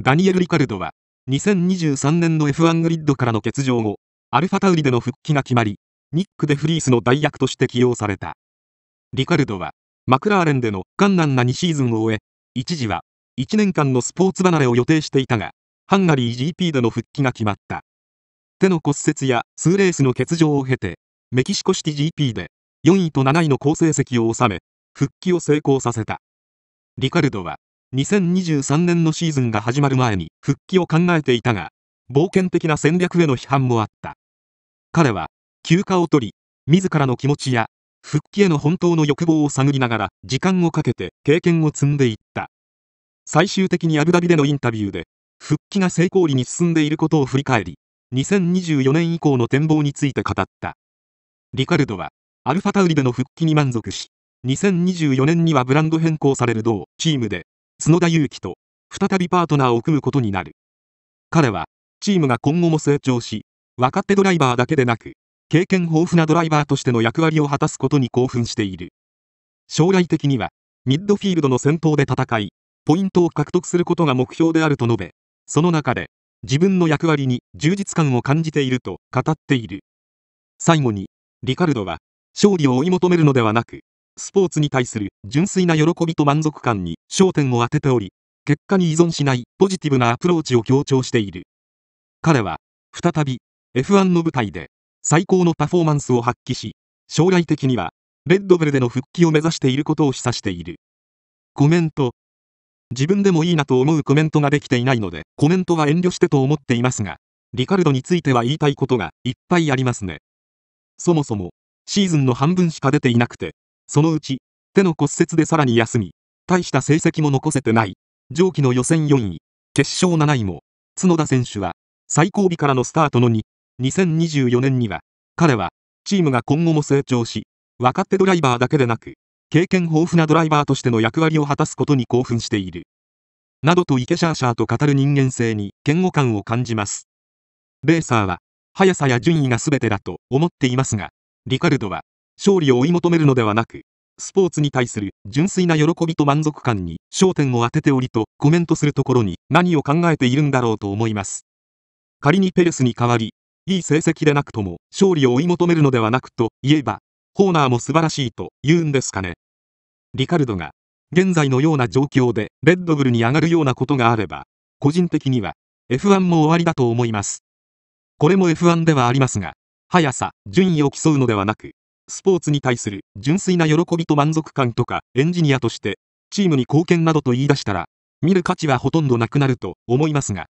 ダニエル・リカルドは、2023年の F1 グリッドからの欠場後、アルファタウリでの復帰が決まり、ニックでフリースの代役として起用された。リカルドは、マクラーレンでの困難な2シーズンを終え、一時は1年間のスポーツ離れを予定していたが、ハンガリー GP での復帰が決まった。手の骨折や数レースの欠場を経て、メキシコシティ GP で4位と7位の好成績を収め、復帰を成功させた。リカルドは、2023年のシーズンが始まる前に復帰を考えていたが、冒険的な戦略への批判もあった。彼は、休暇を取り、自らの気持ちや、復帰への本当の欲望を探りながら、時間をかけて経験を積んでいった。最終的にアブダビでのインタビューで、復帰が成功裏に進んでいることを振り返り、2024年以降の展望について語った。リカルドは、アルファタウリでの復帰に満足し、2024年にはブランド変更される同チームで角田裕樹と再びパートナーを組むことになる彼はチームが今後も成長し若手ドライバーだけでなく経験豊富なドライバーとしての役割を果たすことに興奮している将来的にはミッドフィールドの先頭で戦いポイントを獲得することが目標であると述べその中で自分の役割に充実感を感じていると語っている最後にリカルドは勝利を追い求めるのではなくスポーツに対する純粋な喜びと満足感に焦点を当てており、結果に依存しないポジティブなアプローチを強調している。彼は、再び、F1 の舞台で、最高のパフォーマンスを発揮し、将来的には、レッドブルでの復帰を目指していることを示唆している。コメント。自分でもいいなと思うコメントができていないので、コメントは遠慮してと思っていますが、リカルドについては言いたいことがいっぱいありますね。そもそも、シーズンの半分しか出ていなくて、そのうち、手の骨折でさらに休み、大した成績も残せてない、上記の予選4位、決勝7位も、角田選手は、最後尾からのスタートの2、2024年には、彼は、チームが今後も成長し、若手ドライバーだけでなく、経験豊富なドライバーとしての役割を果たすことに興奮している。などとイケシャーシャーと語る人間性に嫌悪感を感じます。レーサーは、速さや順位が全てだと思っていますが、リカルドは、勝利を追い求めるのではなく、スポーツに対する純粋な喜びと満足感に焦点を当てておりとコメントするところに何を考えているんだろうと思います。仮にペレスに代わり、いい成績でなくとも勝利を追い求めるのではなくと言えば、ホーナーも素晴らしいと言うんですかね。リカルドが現在のような状況でレッドブルに上がるようなことがあれば、個人的には F1 も終わりだと思います。これも F1 ではありますが、速さ、順位を競うのではなく、スポーツに対する純粋な喜びと満足感とか、エンジニアとして、チームに貢献などと言い出したら、見る価値はほとんどなくなると思いますが、